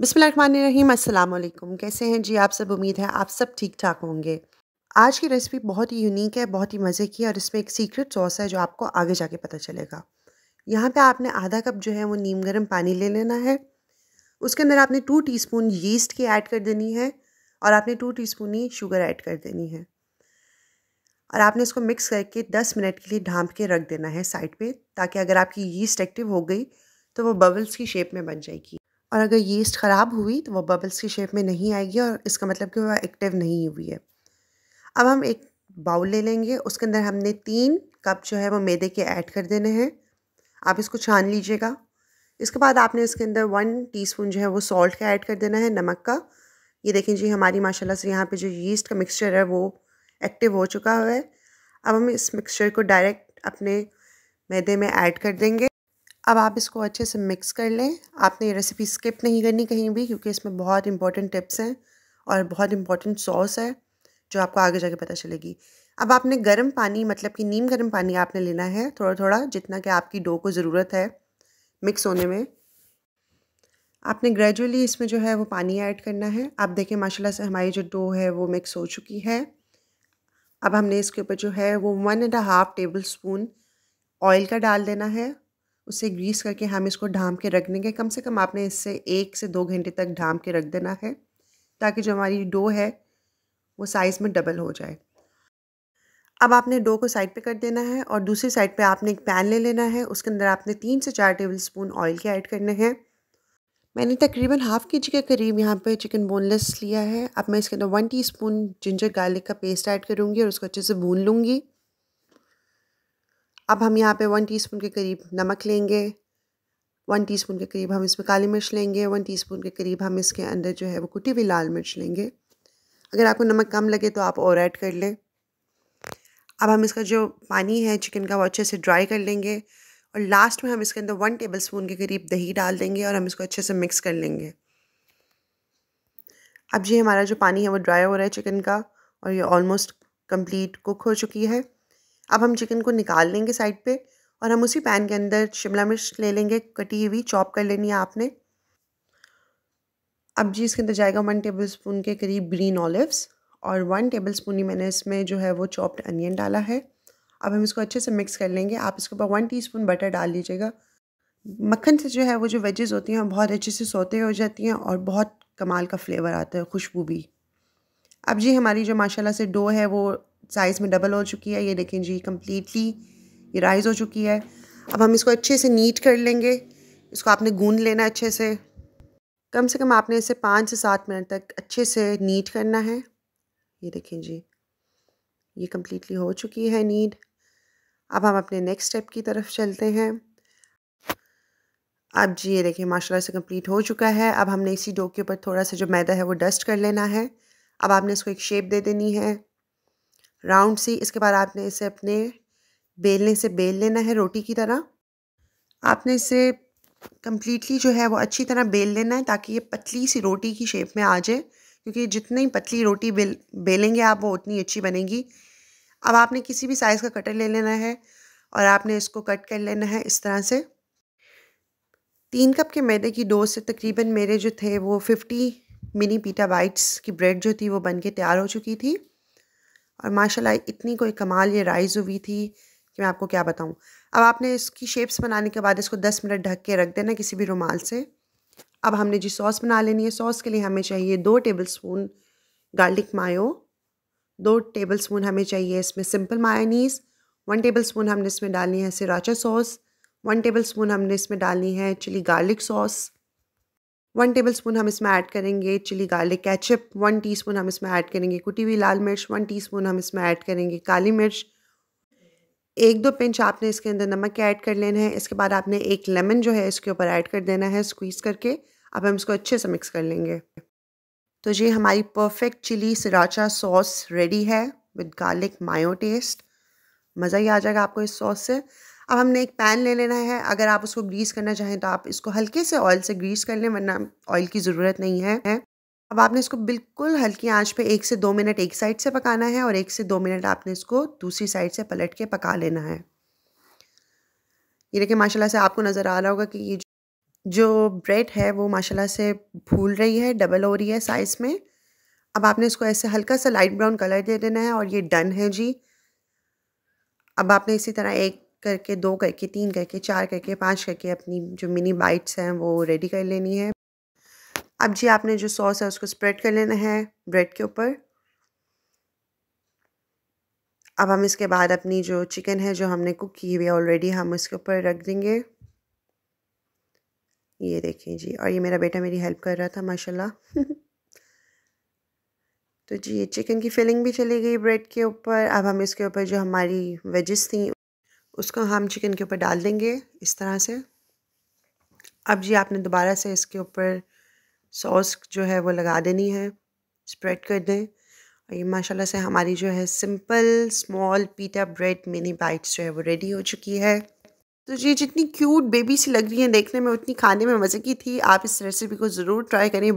बिसमीम अल्लाम कैसे हैं जी आप सब उम्मीद है आप सब ठीक ठाक होंगे आज की रेसिपी बहुत ही यूनिक है बहुत ही मज़े की और इसमें एक सीक्रेट सॉस है जो आपको आगे जाके पता चलेगा यहाँ पे आपने आधा कप जो है वो नीम गर्म पानी ले लेना है उसके अंदर आपने टू टी स्पून यीस्ट की ऐड कर देनी है और आपने टू टी स्पून ही शुगर ऐड कर देनी है और आपने इसको मिक्स करके दस मिनट के लिए ढांप के रख देना है साइड पर ताकि अगर आपकी यीस्ट एक्टिव हो गई तो वो बबल्स की शेप में बन जाएगी और अगर यीस्ट ख़राब हुई तो वो बबल्स की शेप में नहीं आएगी और इसका मतलब कि वह एक्टिव नहीं हुई है अब हम एक बाउल ले लेंगे उसके अंदर हमने तीन कप जो है वो मैदे के ऐड कर देने हैं आप इसको छान लीजिएगा इसके बाद आपने इसके अंदर वन टीस्पून जो है वो सॉल्ट का ऐड कर देना है नमक का ये देखें जी हमारी माशाल्लाह से यहाँ पे जो यीस्ट का मिक्सचर है वो एक्टिव हो चुका है अब हम इस मिक्सचर को डायरेक्ट अपने मैदे में ऐड कर देंगे अब आप इसको अच्छे से मिक्स कर लें आपने ये रेसिपी स्किप नहीं करनी कहीं भी क्योंकि इसमें बहुत इंपॉर्टेंट टिप्स हैं और बहुत इंपॉर्टेंट सॉस है जो आपको आगे जाके पता चलेगी अब आपने गर्म पानी मतलब कि नीम गर्म पानी आपने लेना है थोड़ा थोड़ा जितना कि आपकी डो को ज़रूरत है मिक्स होने में आपने ग्रेजुअली इसमें जो है वो पानी ऐड करना है आप देखें माशाला से हमारी जो डो है वो मिक्स हो चुकी है अब हमने इसके ऊपर जो है वो one and half tablespoon oil का डाल देना है उसे ग्रीस करके हम इसको ढाम के रख देंगे कम से कम आपने इससे एक से दो घंटे तक ढाम के रख देना है ताकि जो हमारी डो है वो साइज़ में डबल हो जाए अब आपने डो को साइड पे कर देना है और दूसरी साइड पे आपने एक पैन ले लेना है उसके अंदर आपने तीन से चार टेबल स्पून ऑयल के ऐड करने हैं मैंने तकरीबन हाफ़ के जी के करीब यहाँ पे चिकन बोनलेस लिया है अब मैं इसके अंदर वन टीस्पून जिंजर गार्लिक का पेस्ट ऐड करूँगी और उसको अच्छे से भून लूँगी अब हम यहाँ पे वन टीस्पून के करीब नमक लेंगे वन टीस्पून के करीब हम इसमें काली मिर्च लेंगे वन टीस्पून के करीब हम इसके अंदर जो है वो कुटी हुई लाल मिर्च लेंगे अगर आपको नमक कम लगे तो आप और ऐड कर लें अब हम इसका जो पानी है चिकन का वो अच्छे से ड्राई कर लेंगे और लास्ट में हम इसके अंदर वन टेबल स्पून के करीब दही डाल देंगे और हम इसको अच्छे से मिक्स कर लेंगे अब ये हमारा जो पानी है वो ड्राई हो रहा है चिकन का और ये ऑलमोस्ट कंप्लीट कुक हो चुकी है अब हम चिकन को निकाल लेंगे साइड पे और हम उसी पैन के अंदर शिमला मिर्च ले लेंगे कटी हुई चॉप कर लेनी है आपने अब जी इसके अंदर जाएगा वन टेबल स्पून के करीब ग्रीन ऑलिव्स और वन टेबल स्पून ही मैंने इसमें जो है वो चॉप्ड अनियन डाला है अब हम इसको अच्छे से मिक्स कर लेंगे आप इसके ऊपर वन टी बटर डाल लीजिएगा मक्खन से जो है वो जो वेजेज़ होती हैं बहुत अच्छे से सोते हो जाती हैं और बहुत कमाल का फ्लेवर आता है खुशबू भी अब जी हमारी जो माशाल्लाह से डो है वो साइज़ में डबल हो चुकी है ये देखें जी कम्प्लीटली ये राइज़ हो चुकी है अब हम इसको अच्छे से नीट कर लेंगे इसको आपने गूंद लेना है अच्छे से कम से कम आपने इसे पाँच से सात मिनट तक अच्छे से नीट करना है ये देखें जी ये कम्प्लीटली हो चुकी है नीट अब हम अपने नेक्स्ट स्टेप की तरफ चलते हैं अब जी ये देखिए माशाल्लाह से कंप्लीट हो चुका है अब हमने इसी डो के ऊपर थोड़ा सा जो मैदा है वो डस्ट कर लेना है अब आपने इसको एक शेप दे देनी है राउंड सी इसके बाद आपने इसे अपने बेलने से बेल लेना है रोटी की तरह आपने इसे कम्प्लीटली जो है वो अच्छी तरह बेल लेना है ताकि ये पतली सी रोटी की शेप में आ जाए क्योंकि जितनी पतली रोटी बेल बेलेंगे आप वो उतनी अच्छी बनेगी अब आपने किसी भी साइज़ का कटर ले लेना है और आपने इसको कट कर लेना है इस तरह से तीन कप के मैदे की डो से तकरीबन मेरे जो थे वो फिफ्टी मिनी पीटा बाइट्स की ब्रेड जो थी वो बन के तैयार हो चुकी थी और माशाल्लाह इतनी कोई कमाल ये राइज़ हुई थी कि मैं आपको क्या बताऊं अब आपने इसकी शेप्स बनाने के बाद इसको दस मिनट ढक के रख देना किसी भी रुमाल से अब हमने जी सॉस बना लेनी है सॉस के लिए हमें चाहिए दो टेबल स्पून गार्लिक मायो दो टेबल स्पून हमें चाहिए इसमें simple mayonnaise one tablespoon हमने इसमें डालनी है sriracha sauce one tablespoon हमने इसमें डालनी है chilli garlic sauce one tablespoon हम इसमें ऐड करेंगे chilli garlic ketchup one teaspoon हम इसमें ऐड करेंगे कुटी हुई लाल मिर्च वन टीस्पून हम इसमें ऐड करेंगे काली मिर्च एक दो पिंच आपने इसके अंदर नमक के ऐड कर लेना है इसके बाद आपने एक लेमन जो है इसके ऊपर ऐड कर देना है स्क्वीज़ करके अब हम इसको अच्छे से मिक्स कर लेंगे तो ये हमारी perfect chilli sriracha sauce ready है विद गार्लिक मायो टेस्ट मज़ा ही आ जाएगा आपको इस सॉस से अब हमने एक पैन ले लेना है अगर आप उसको ग्रीस करना चाहें तो आप इसको हल्के से ऑयल से ग्रीस कर लें वरना ऑयल की ज़रूरत नहीं है अब आपने इसको बिल्कुल हल्की आंच पे एक से दो मिनट एक साइड से पकाना है और एक से दो मिनट आपने इसको दूसरी साइड से पलट के पका लेना है ये देखिए माशाल्लाह से आपको नज़र आ रहा होगा कि ये जो ब्रेड है वो माशाल्लाह से भूल रही है डबल हो रही है साइज़ में अब आपने इसको ऐसे हल्का सा लाइट ब्राउन कलर दे देना है और ये डन है जी अब आपने इसी तरह एक करके दो करके तीन करके चार करके पाँच करके अपनी जो मिनी बाइट्स हैं वो रेडी कर लेनी है अब जी आपने जो सॉस है उसको स्प्रेड कर लेना है ब्रेड के ऊपर अब हम इसके बाद अपनी जो चिकन है जो हमने कुक की हुई है ऑलरेडी हम उसके ऊपर रख देंगे ये देखिए जी और ये मेरा बेटा मेरी हेल्प कर रहा था माशाल्लाह तो जी ये चिकन की फिलिंग भी चली गई ब्रेड के ऊपर अब हम इसके ऊपर जो हमारी वेजेस थी उसको हम चिकन के ऊपर डाल देंगे इस तरह से अब जी आपने दोबारा से इसके ऊपर सॉस जो है वो लगा देनी है स्प्रेड कर दें और ये माशाल्लाह से हमारी जो है simple small pita bread mini bites जो है वो रेडी हो चुकी है तो ये जितनी क्यूट बेबी सी लग रही है देखने में उतनी खाने में मज़े की थी आप इस रेसिपी को ज़रूर ट्राई करें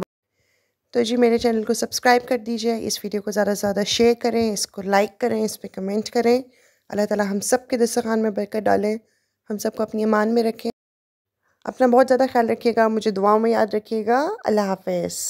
तो जी मेरे चैनल को सब्सक्राइब कर दीजिए इस वीडियो को ज़्यादा से ज़्यादा शेयर करें इसको लाइक करें इस पर कमेंट करें अल्लाह ताला हम सब के दस्तरखान में बरकत डालें हम सबको अपनी ईमान में रखें अपना बहुत ज़्यादा ख्याल रखिएगा मुझे दुआओं में याद रखिएगा अल्लाह हाफ